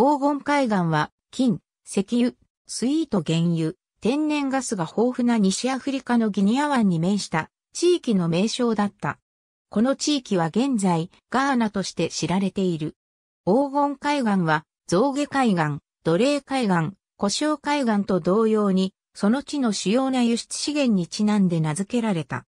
黄金海岸は、金、石油、スイート原油、天然ガスが豊富な西アフリカのギニア湾に面した地域の名称だった。この地域は現在、ガーナとして知られている。黄金海岸は、象牙海岸、奴隷海岸、古生海岸と同様に、その地の主要な輸出資源にちなんで名付けられた。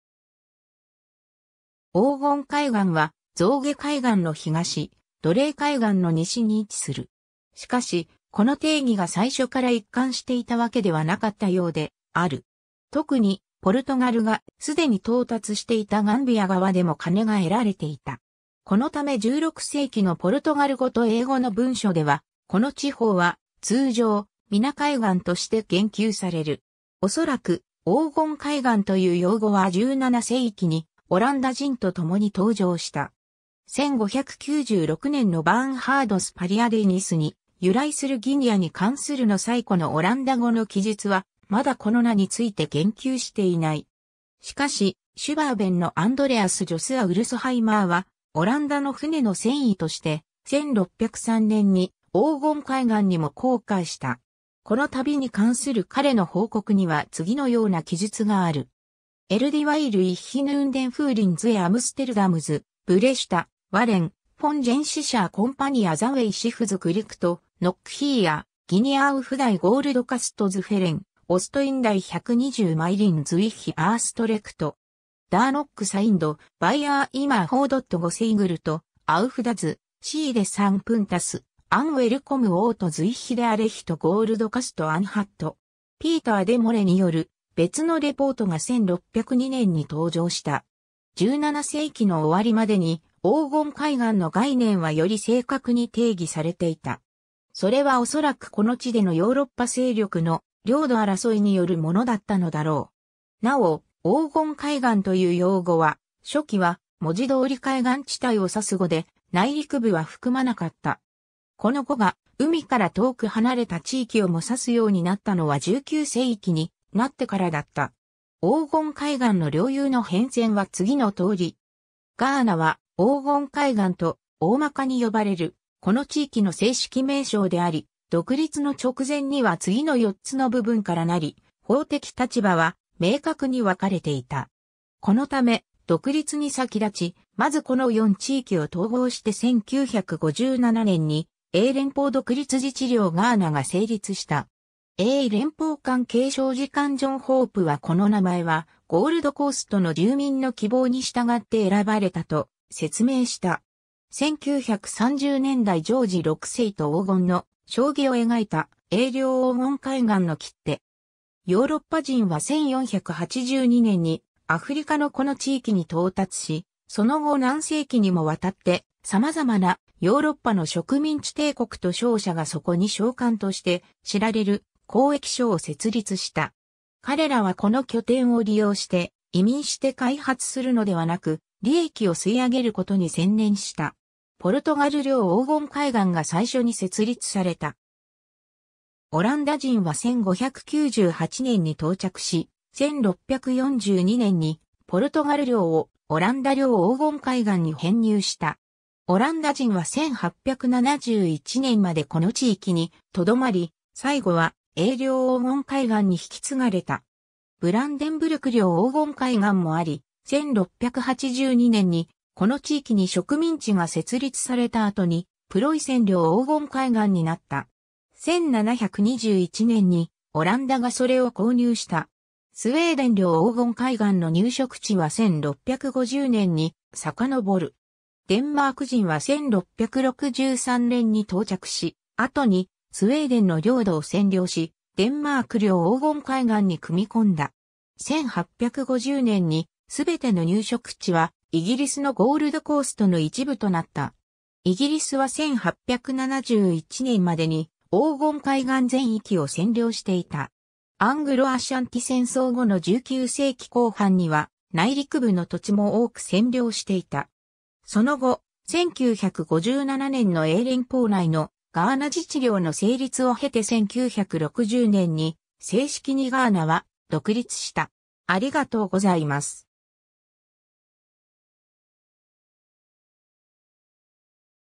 黄金海岸は、象牙海岸の東、奴隷海岸の西に位置する。しかし、この定義が最初から一貫していたわけではなかったようで、ある。特に、ポルトガルがすでに到達していたガンビア側でも金が得られていた。このため16世紀のポルトガル語と英語の文書では、この地方は通常、皆海岸として言及される。おそらく、黄金海岸という用語は17世紀にオランダ人と共に登場した。1596年のバーンハード・スパリアデニスに由来するギニアに関するの最古のオランダ語の記述は、まだこの名について言及していない。しかし、シュバーベンのアンドレアス・ジョスア・ウルスハイマーは、オランダの船の船維として、1603年に黄金海岸にも航海した。この旅に関する彼の報告には次のような記述がある。エルディワイル・イッヒヌンデン・フーリンズ・エ・アムステルダムズ、ブレシュタ、ワレン、本シャーコンパニアザウェイシフズクリクト、ノックヒーア、ギニアウフダイゴールドカストズフェレン、オストインダイ120マイリンズイッヒアーストレクト。ダーノックサインド、バイアーイマーホードットゴセイグルト、アウフダズ、シーデサンプンタス、アンウェルコムオートズイッヒデアレヒとゴールドカストアンハット。ピーター・デ・モレによる別のレポートが1602年に登場した。17世紀の終わりまでに黄金海岸の概念はより正確に定義されていた。それはおそらくこの地でのヨーロッパ勢力の領土争いによるものだったのだろう。なお、黄金海岸という用語は、初期は文字通り海岸地帯を指す語で、内陸部は含まなかった。この語が海から遠く離れた地域をも指すようになったのは19世紀になってからだった。黄金海岸の領有の変遷は次の通り。ガーナは黄金海岸と大まかに呼ばれる、この地域の正式名称であり、独立の直前には次の4つの部分からなり、法的立場は明確に分かれていた。このため、独立に先立ち、まずこの4地域を統合して1957年に、英連邦独立自治領ガーナが成立した。英連邦間継承時間ジョン・ホープはこの名前は、ゴールドコーストの住民の希望に従って選ばれたと説明した。1930年代ジョージ6世と黄金の将棋を描いた英領黄金海岸の切手。ヨーロッパ人は1482年にアフリカのこの地域に到達し、その後何世紀にもわたって様々なヨーロッパの植民地帝国と商社がそこに召喚として知られる交易所を設立した。彼らはこの拠点を利用して移民して開発するのではなく、利益を吸い上げることに専念した。ポルトガル領黄金海岸が最初に設立された。オランダ人は1598年に到着し、1642年にポルトガル領をオランダ領黄金海岸に編入した。オランダ人は1871年までこの地域に留まり、最後は英領黄金海岸に引き継がれた。ブランデンブルク領黄金海岸もあり、1682年に、この地域に植民地が設立された後に、プロイセン領黄金海岸になった。1721年に、オランダがそれを購入した。スウェーデン領黄金海岸の入植地は1650年に遡る。デンマーク人は1663年に到着し、後にスウェーデンの領土を占領し、デンマーク領黄金海岸に組み込んだ。1850年にすべての入植地はイギリスのゴールドコーストの一部となった。イギリスは1871年までに黄金海岸全域を占領していた。アングロアシャンティ戦争後の19世紀後半には内陸部の土地も多く占領していた。その後、1957年の英連邦内のガーナ自治領の成立を経て1960年に正式にガーナは独立した。ありがとうございます。